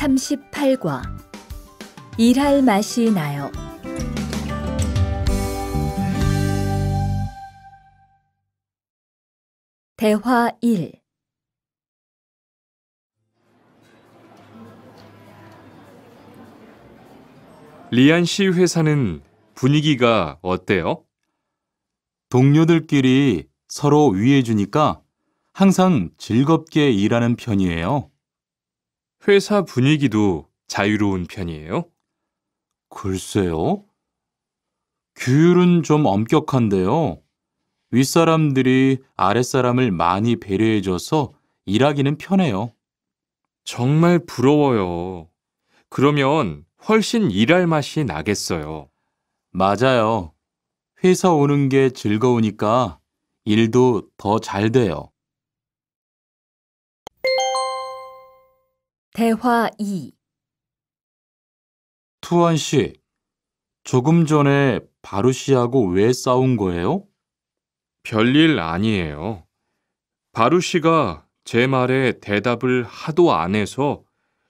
38과 일할 맛이 나요. 대화 1 리안 씨 회사는 분위기가 어때요? 동료들끼리 서로 위해주니까 항상 즐겁게 일하는 편이에요. 회사 분위기도 자유로운 편이에요? 글쎄요. 규율은 좀 엄격한데요. 윗사람들이 아랫사람을 많이 배려해줘서 일하기는 편해요. 정말 부러워요. 그러면 훨씬 일할 맛이 나겠어요. 맞아요. 회사 오는 게 즐거우니까 일도 더 잘 돼요. 대화 2 투원 씨, 조금 전에 바루 씨하고 왜 싸운 거예요? 별일 아니에요. 바루 씨가 제 말에 대답을 하도 안 해서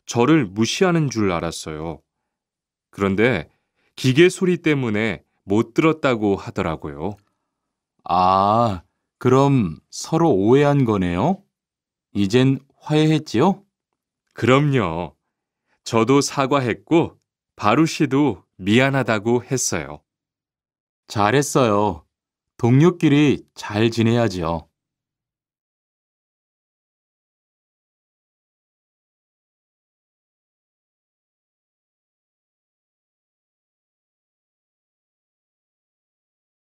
저를 무시하는 줄 알았어요. 그런데 기계 소리 때문에 못 들었다고 하더라고요. 아, 그럼 서로 오해한 거네요? 이젠 화해했지요? 그럼요. 저도 사과했고 바루 씨도 미안하다고 했어요. 잘했어요. 동료끼리 잘 지내야지요.